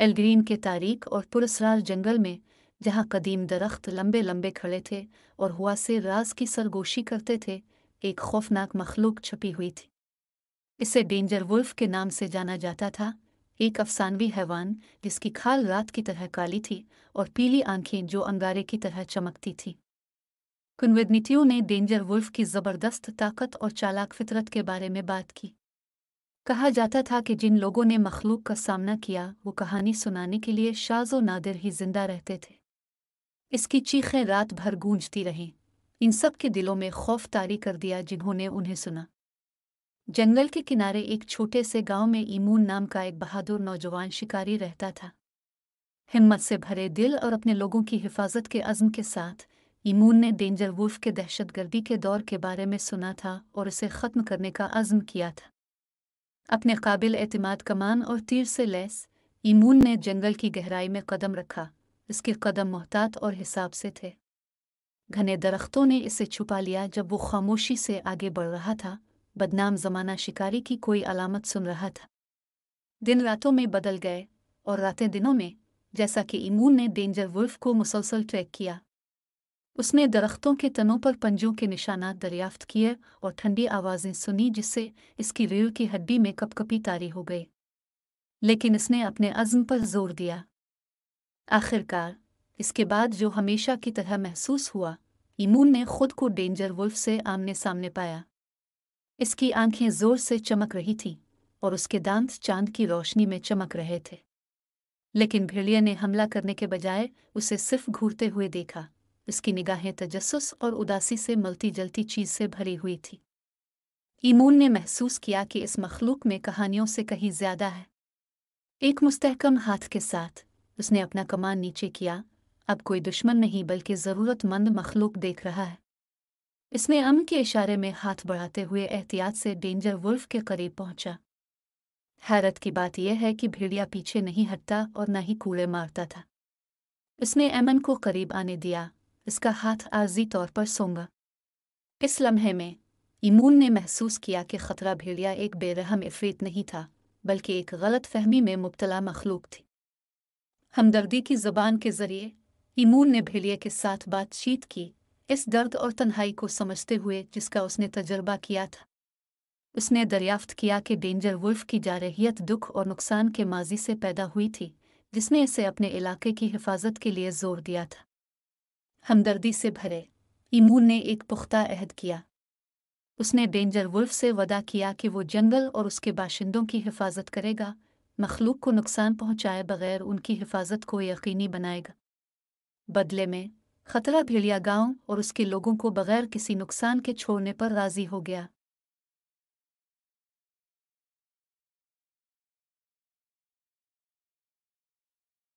एलग्रीन के तारीख और पुरसरार जंगल में जहाँ कदीम दरख्त लंबे लंबे खड़े थे और हुआ से राज की सरगोशी करते थे एक खौफनाक मखलूक छपी हुई थी इसे डेंजर वुल्फ के नाम से जाना जाता था एक अफसानवी हैवान जिसकी खाल रात की तरह काली थी और पीली आंखें जो अंगारे की तरह चमकती थी कुनविदनीतियों ने डेंजर वुल्फ की ज़बरदस्त ताकत और चालाक फितरत के बारे में बात की कहा जाता था कि जिन लोगों ने मखलूक का सामना किया वो कहानी सुनाने के लिए शाजो नादिर ही जिंदा रहते थे इसकी चीखें रात भर गूंजती रहीं इन सब के दिलों में खौफ तारी कर दिया जिन्होंने उन्हें सुना जंगल के किनारे एक छोटे से गांव में ईमून नाम का एक बहादुर नौजवान शिकारी रहता था हिम्मत से भरे दिल और अपने लोगों की हिफाजत के अज़म के साथ ईमून ने डेंजर वुल्फ के दहशतगर्दी के दौर के बारे में सुना था और इसे ख़त्म करने का अज़म किया था अपने काबिल एतमाद कमान और तीर से लैस ईमून ने जंगल की गहराई में कदम रखा इसके कदम मोहतात और हिसाब से थे घने दरख्तों ने इसे छुपा लिया जब वो खामोशी से आगे बढ़ रहा था बदनाम जमाना शिकारी की कोई अलामत सुन रहा था दिन रातों में बदल गए और रातें दिनों में जैसा कि इमून ने डेंजर वुल्फ को मुसलसल ट्रैक किया उसने दरख्तों के तनों पर पंजों के निशानात दरियाफ्त किए और ठंडी आवाज़ें सुनी जिससे इसकी रीढ़ की हड्डी में कपकपी तारी हो गई लेकिन इसने अपने अज़म पर जोर दिया आखिरकार इसके बाद जो हमेशा की तरह महसूस हुआ इमून ने खुद को डेंजर वुल्फ से आमने सामने पाया इसकी आंखें जोर से चमक रही थीं और उसके दांत चांद की रोशनी में चमक रहे थे लेकिन भेड़िया ने हमला करने के बजाय उसे सिर्फ घूरते हुए देखा इसकी निगाहें तजस्स और उदासी से मलती जलती चीज से भरी हुई थी ईमून ने महसूस किया कि इस मखलूक में कहानियों से कहीं ज्यादा है एक मुस्तहकम हाथ के साथ उसने अपना कमान नीचे किया अब कोई दुश्मन नहीं बल्कि ज़रूरतमंद मखलूक देख रहा है इसने अम के इशारे में हाथ बढ़ाते हुए एहतियात से डेंजर वुल्फ के करीब पहुंचा हैरत की बात यह है कि भेड़िया पीछे नहीं हटता और न ही कूड़े मारता था इसने एमन को करीब आने दिया इसका हाथ आर्जी तौर पर सोंगा इस लम्हे में इमून ने महसूस किया कि खतरा भेड़िया एक बेरहम इफरीत नहीं था बल्कि एक गलत फहमी में मुबतला मखलूक थी हमदर्दी की जबान के जरिए इमून ने भेड़िए के साथ बातचीत की इस दर्द और तन्हाई को समझते हुए जिसका उसने तजर्बा किया था उसने दरियाफ्त किया कि डेंजर वुल्फ की जारहियत दुख और नुकसान के माजी से पैदा हुई थी जिसने इसे अपने इलाके की हिफाजत के लिए जोर दिया था हमदर्दी से भरे ईमून ने एक पुख्ता अहद किया उसने डेंजर वुल्फ से वदा किया कि वो जंगल और उसके बाशिंदों की हिफाजत करेगा मखलूक को नुकसान पहुंचाए बगैर उनकी हिफाजत को यकीनी बनाएगा बदले में खतरा भेड़िया गांव और उसके लोगों को बगैर किसी नुकसान के छोड़ने पर राजी हो गया